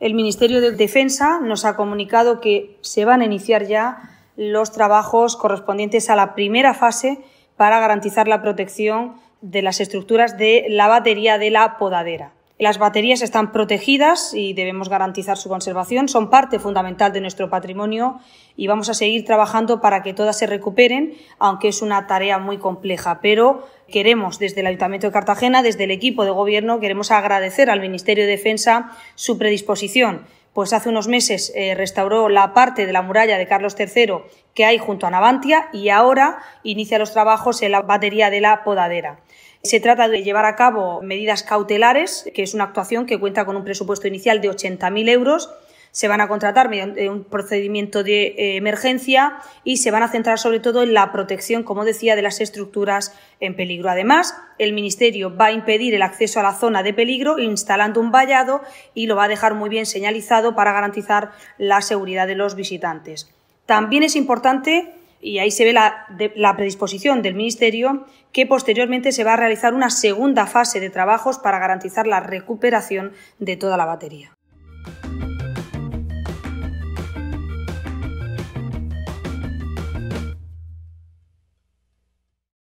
El Ministerio de Defensa nos ha comunicado que se van a iniciar ya los trabajos correspondientes a la primera fase para garantizar la protección de las estructuras de la batería de la podadera. Las baterías están protegidas y debemos garantizar su conservación. Son parte fundamental de nuestro patrimonio y vamos a seguir trabajando para que todas se recuperen, aunque es una tarea muy compleja. Pero queremos, desde el Ayuntamiento de Cartagena, desde el equipo de gobierno, queremos agradecer al Ministerio de Defensa su predisposición pues hace unos meses eh, restauró la parte de la muralla de Carlos III que hay junto a Navantia y ahora inicia los trabajos en la batería de la podadera. Se trata de llevar a cabo medidas cautelares, que es una actuación que cuenta con un presupuesto inicial de 80.000 euros se van a contratar mediante un procedimiento de eh, emergencia y se van a centrar sobre todo en la protección, como decía, de las estructuras en peligro. Además, el Ministerio va a impedir el acceso a la zona de peligro instalando un vallado y lo va a dejar muy bien señalizado para garantizar la seguridad de los visitantes. También es importante y ahí se ve la, predisposición del Ministerio, que posteriormente se va a realizar una segunda fase de trabajos para garantizar la recuperación de toda la batería.